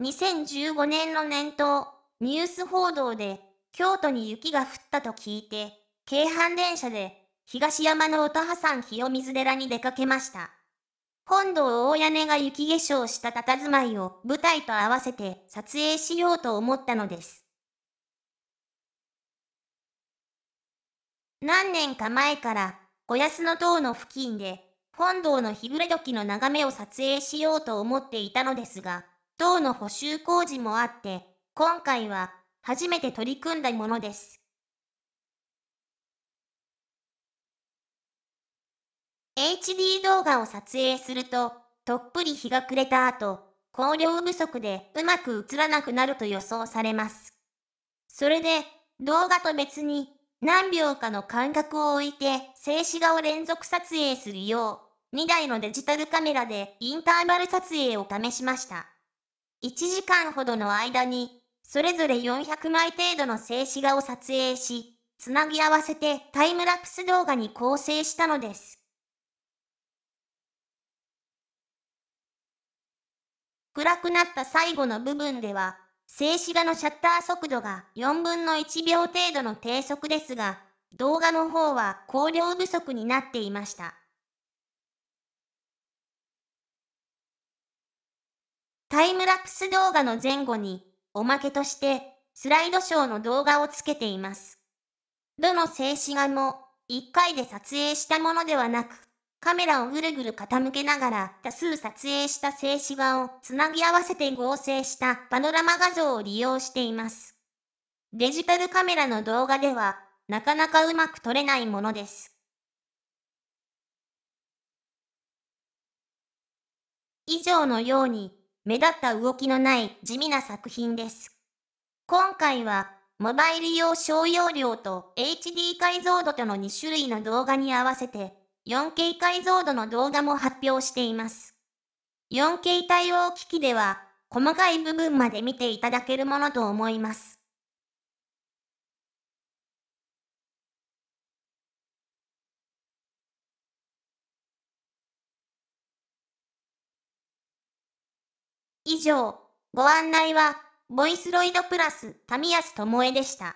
2015年の年頭、ニュース報道で、京都に雪が降ったと聞いて、京阪電車で、東山の乙葉山清水寺に出かけました。本堂大屋根が雪化粧した佇まいを舞台と合わせて撮影しようと思ったのです。何年か前から、小安の塔の付近で、本堂の日暮れ時の眺めを撮影しようと思っていたのですが、等の補修工事もあって、今回は初めて取り組んだものです。HD 動画を撮影すると、とっぷり日が暮れた後、光量不足でうまく映らなくなると予想されます。それで、動画と別に何秒かの間隔を置いて静止画を連続撮影するよう、2台のデジタルカメラでインターバル撮影を試しました。1時間ほどの間に、それぞれ400枚程度の静止画を撮影し、つなぎ合わせてタイムラプス動画に構成したのです。暗くなった最後の部分では、静止画のシャッター速度が4分の1秒程度の低速ですが、動画の方は光量不足になっていました。タイムラプス動画の前後に、おまけとして、スライドショーの動画をつけています。どの静止画も、一回で撮影したものではなく、カメラをぐるぐる傾けながら多数撮影した静止画をつなぎ合わせて合成したパノラマ画像を利用しています。デジタルカメラの動画ではなかなかうまく撮れないものです。以上のように目立った動きのない地味な作品です。今回は、モバイル用小容量と HD 解像度との2種類の動画に合わせて、4K 解像度の動画も発表しています。4K 対応機器では、細かい部分まで見ていただけるものと思います。以上、ご案内は、ボイスロイドプラス、神安智恵でした。